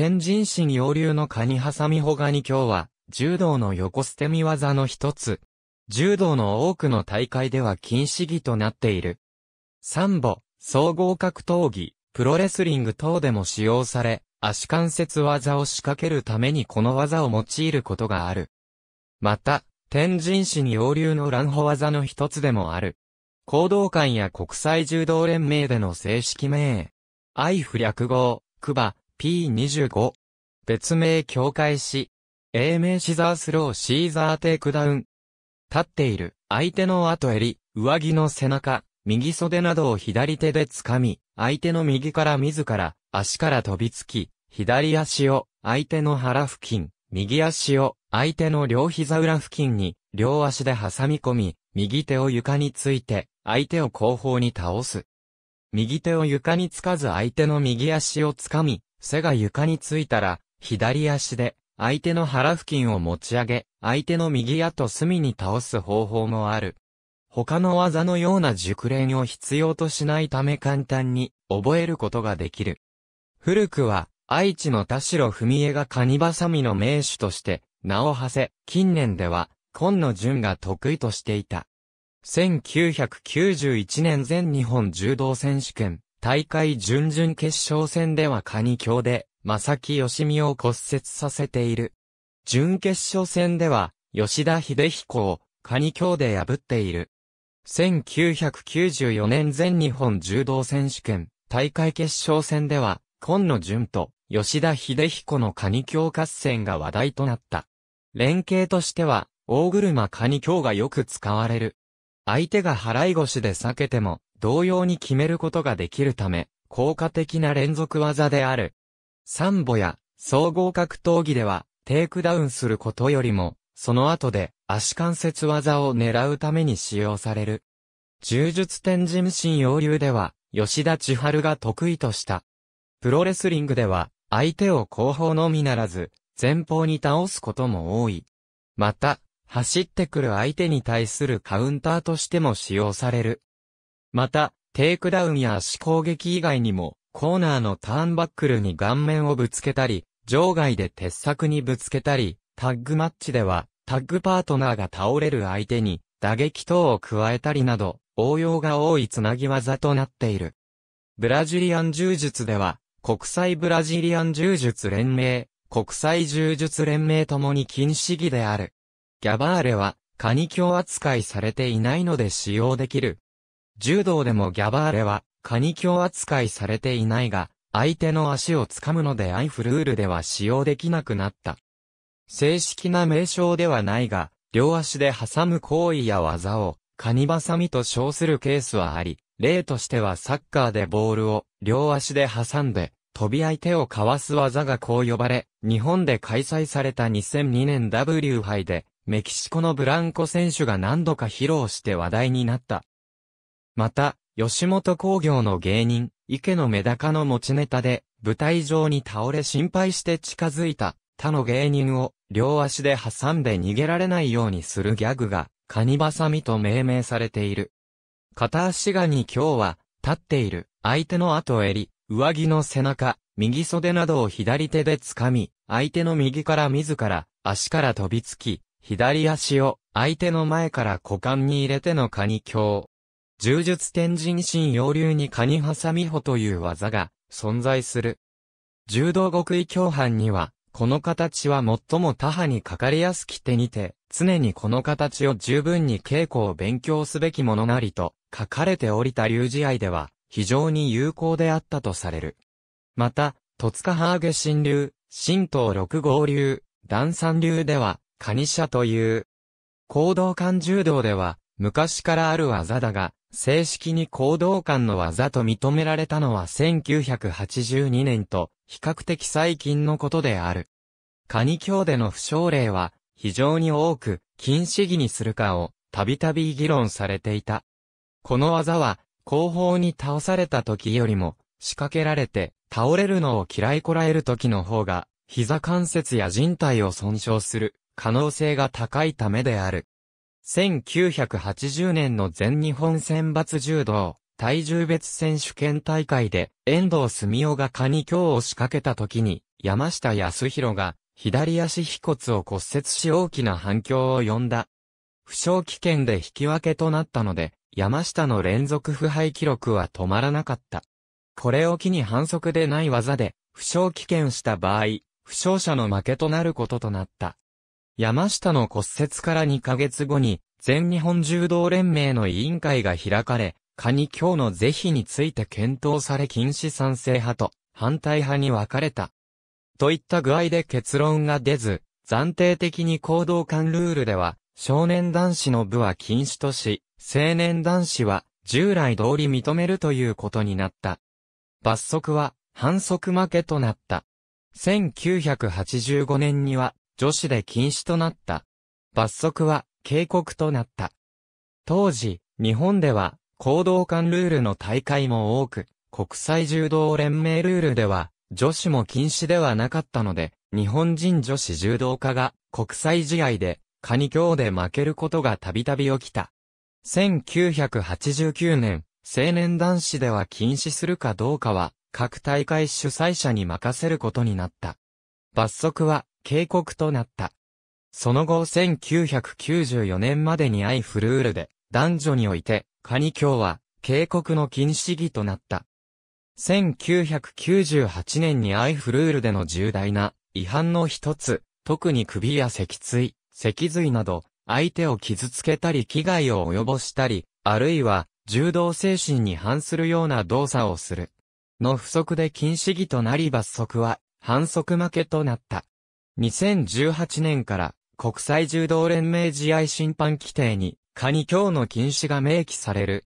天神市洋流のカニハサミホガニ鏡は、柔道の横捨て身技の一つ。柔道の多くの大会では禁止技となっている。サンボ、総合格闘技、プロレスリング等でも使用され、足関節技を仕掛けるためにこの技を用いることがある。また、天神市に洋流の乱歩技の一つでもある。行動館や国際柔道連盟での正式名。愛不略号、クバ、P25。別名境界し、英名シザースローシーザーテイクダウン。立っている、相手の後襟、上着の背中、右袖などを左手で掴み、相手の右から自ら、足から飛びつき、左足を、相手の腹付近、右足を、相手の両膝裏付近に、両足で挟み込み、右手を床について、相手を後方に倒す。右手を床につかず相手の右足をつかみ、背が床についたら、左足で、相手の腹付近を持ち上げ、相手の右やと隅に倒す方法もある。他の技のような熟練を必要としないため簡単に覚えることができる。古くは、愛知の田代文江がカニバサミの名手として名を馳せ、近年では、今野淳が得意としていた。1991年全日本柔道選手権、大会準々決勝戦ではカニ強で、正木義美を骨折させている。準決勝戦では、吉田秀彦を、カニ強で破っている。1994年全日本柔道選手権、大会決勝戦では、今野淳と吉田秀彦のカニ強合戦が話題となった。連携としては、大車カニ強がよく使われる。相手が払い腰で避けても、同様に決めることができるため、効果的な連続技である。サンボや総合格闘技では、テイクダウンすることよりも、その後で足関節技を狙うために使用される。柔術天神神要流では、吉田千春が得意とした。プロレスリングでは、相手を後方のみならず、前方に倒すことも多い。また、走ってくる相手に対するカウンターとしても使用される。また、テイクダウンや足攻撃以外にも、コーナーのターンバックルに顔面をぶつけたり、場外で鉄柵にぶつけたり、タッグマッチでは、タッグパートナーが倒れる相手に、打撃等を加えたりなど、応用が多いつなぎ技となっている。ブラジリアン柔術では、国際ブラジリアン柔術連盟、国際柔術連盟ともに禁止義である。ギャバーレは、カニョ扱いされていないので使用できる、柔道でもギャバーレは、カニ強扱いされていないが、相手の足を掴むのでアイフルールでは使用できなくなった。正式な名称ではないが、両足で挟む行為や技を、カニバサミと称するケースはあり、例としてはサッカーでボールを両足で挟んで、飛び相手をかわす技がこう呼ばれ、日本で開催された2002年 W 杯で、メキシコのブランコ選手が何度か披露して話題になった。また、吉本工業の芸人、池のメダカの持ちネタで、舞台上に倒れ心配して近づいた、他の芸人を、両足で挟んで逃げられないようにするギャグが、カニバサミと命名されている。片足がに今日は、立っている、相手の後襟、上着の背中、右袖などを左手で掴み、相手の右から自ら、足から飛びつき、左足を、相手の前から股間に入れてのカニ強。柔術天神神洋流にカニハサミホという技が存在する。柔道極意共犯には、この形は最も他派にかかりやすき手にて、常にこの形を十分に稽古を勉強すべきものなりと書かれておりた竜試合では、非常に有効であったとされる。また、戸塚ハーゲ神流、神道六号流、段三流では、カニシャという、行動間柔道では、昔からある技だが、正式に行動官の技と認められたのは1982年と、比較的最近のことである。カニ教での不祥例は、非常に多く、禁止儀にするかを、たびたび議論されていた。この技は、後方に倒された時よりも、仕掛けられて、倒れるのを嫌いこらえる時の方が、膝関節や人体を損傷する可能性が高いためである。1980年の全日本選抜柔道、体重別選手権大会で、遠藤澄夫がカニ強を仕掛けた時に、山下康弘が、左足飛骨を骨折し大きな反響を呼んだ。負傷危険で引き分けとなったので、山下の連続不敗記録は止まらなかった。これを機に反則でない技で、負傷危険した場合、負傷者の負けとなることとなった。山下の骨折から2ヶ月後に、全日本柔道連盟の委員会が開かれ、カニ今日の是非について検討され禁止賛成派と反対派に分かれた。といった具合で結論が出ず、暫定的に行動間ルールでは、少年男子の部は禁止とし、青年男子は従来通り認めるということになった。罰則は反則負けとなった。1985年には女子で禁止となった。罰則は警告となった。当時、日本では、行動間ルールの大会も多く、国際柔道連盟ルールでは、女子も禁止ではなかったので、日本人女子柔道家が国際試合で、カニ強で負けることがたびたび起きた。1989年、青年男子では禁止するかどうかは、各大会主催者に任せることになった。罰則は警告となった。その後1994年までにアイフルールで男女においてカニ教は警告の禁止義となった。1998年にアイフルールでの重大な違反の一つ、特に首や脊椎、脊髄など相手を傷つけたり危害を及ぼしたり、あるいは柔道精神に反するような動作をする。の不足で禁止義となり罰則は反則負けとなった。2018年から国際柔道連盟試合審判規定に、カニ強の禁止が明記される。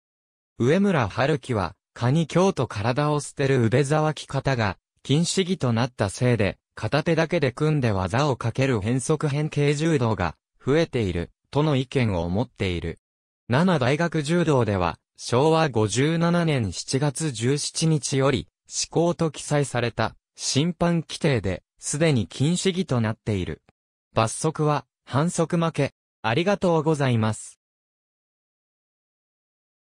上村春樹は、カニ強と体を捨てる腕沢き方が、禁止義となったせいで、片手だけで組んで技をかける変則変形柔道が増えている、との意見を持っている。7大学柔道では、昭和57年7月17日より、施行と記載された、審判規定で、すでに禁止義となっている。罰則は、反則負け。ありがとうございます。